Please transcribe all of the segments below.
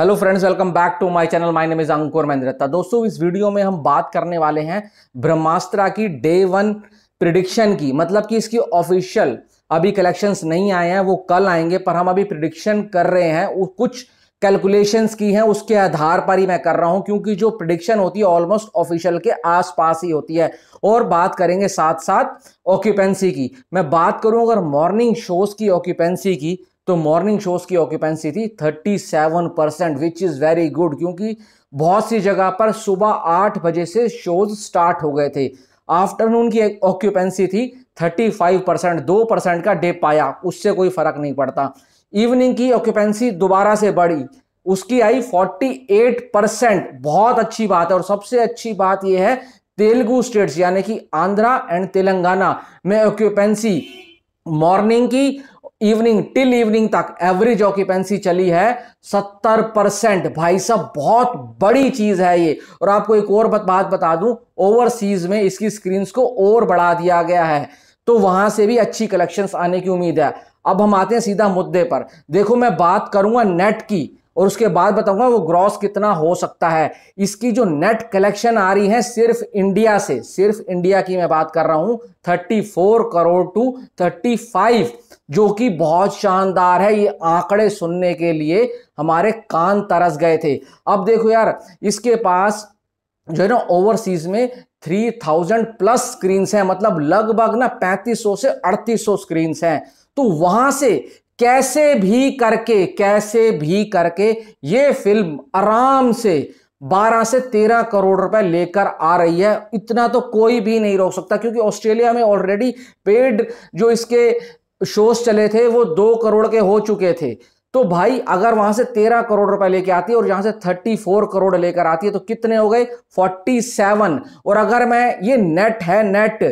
hello friends welcome back to my channel my name is Ankur Mahindrata दोस्तों इस video में हम बात करने वाले हैं ब्रह्मास्त्रा की डे वन प्रिडिक्शन की मतलब कि इसकी ऑफिशियल अभी कलेक्शंस नहीं आए हैं वो कल आएंगे पर हम अभी प्रिडिक्शन कर रहे हैं कुछ कैलकुलेशंस की हैं उसके आधार पर ही मैं कर रहा हूं क्योंकि जो प्रिडिक्शन होती है ऑलमोस्ट ऑफिशियल के आसपास ही होती है और बात करेंगे साथ साथ ऑक्यूपेंसी की मैं बात करूं अगर मॉर्निंग शोज की ऑक्यूपेंसी की तो मॉर्निंग शोज़ की ऑक्यूपेंसी थी 37 percent which is very good क्योंकि बहुत सी जगह पर सुबह आठ बजे से शोज़ स्टार्ट हो गए थे आफ्टरनून की ऑक्यूपेंसी थी 35 परसेंट दो परसेंट का डे पाया उससे कोई फ़र्क नहीं पड़ता इवनिंग की ऑक्यूपेंसी दोबारा से बढ़ी उसकी आई 48 परसेंट बहुत अच्छी बात है और सबसे अच्छी बात यह है तेलुगु स्टेट्स यानी कि आंध्रा एंड तेलंगाना में ऑक्यूपेंसी मॉर्निंग की इवनिंग टिल इवनिंग तक एवरेज ऑक्यूपेंसी चली है 70 परसेंट भाई साहब बहुत बड़ी चीज है ये और आपको एक और बात बता दूं ओवरसीज में इसकी स्क्रीन को और बढ़ा दिया गया है तो वहां से भी अच्छी कलेक्शंस आने की उम्मीद है अब हम आते हैं सीधा मुद्दे पर देखो मैं बात करूंगा नेट की और उसके बाद बताऊंगा वो ग्रॉस कितना हो सकता है इसकी जो नेट कलेक्शन आ रही है सिर्फ इंडिया से सिर्फ इंडिया की मैं बात कर रहा हूं 34 करोड़ टू 35 जो कि बहुत शानदार है ये आंकड़े सुनने के लिए हमारे कान तरस गए थे अब देखो यार इसके पास जो है ना ओवरसीज में 3000 प्लस स्क्रीन्स हैं मतलब लगभग ना 3500 से 3800 स्क्रीन्स हैं तो वहां से कैसे भी करके कैसे भी करके ये फिल्म आराम से 12 से 13 करोड़ रुपए लेकर आ रही है इतना तो कोई भी नहीं रोक सकता क्योंकि ऑस्ट्रेलिया में ऑलरेडी पेड जो इसके शोज चले थे वो दो करोड़ के हो चुके थे तो भाई अगर वहां से तेरह करोड़ रुपए लेके आती है और यहां से थर्टी फोर करोड़ लेकर आती है तो कितने हो गए फोर्टी सेवन और अगर मैं ये नेट है नेट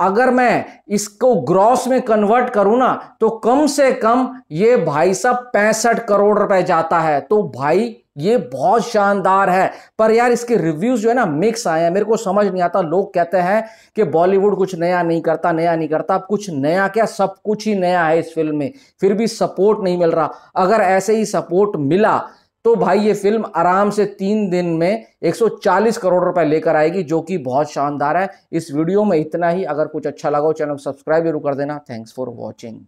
अगर मैं इसको ग्रॉस में कन्वर्ट करूं ना तो कम से कम ये भाई साहब पैंसठ करोड़ रुपए जाता है तो भाई ये बहुत शानदार है पर यार इसके रिव्यूज जो है ना मिक्स आए हैं मेरे को समझ नहीं आता लोग कहते हैं कि बॉलीवुड कुछ नया नहीं करता नया नहीं करता अब कुछ नया क्या सब कुछ ही नया है इस फिल्म में फिर भी सपोर्ट नहीं मिल रहा अगर ऐसे ही सपोर्ट मिला तो भाई ये फिल्म आराम से तीन दिन में 140 करोड़ रुपए लेकर आएगी जो कि बहुत शानदार है इस वीडियो में इतना ही अगर कुछ अच्छा लगा हो चैनल को सब्सक्राइब जरूर कर देना थैंक्स फॉर वॉचिंग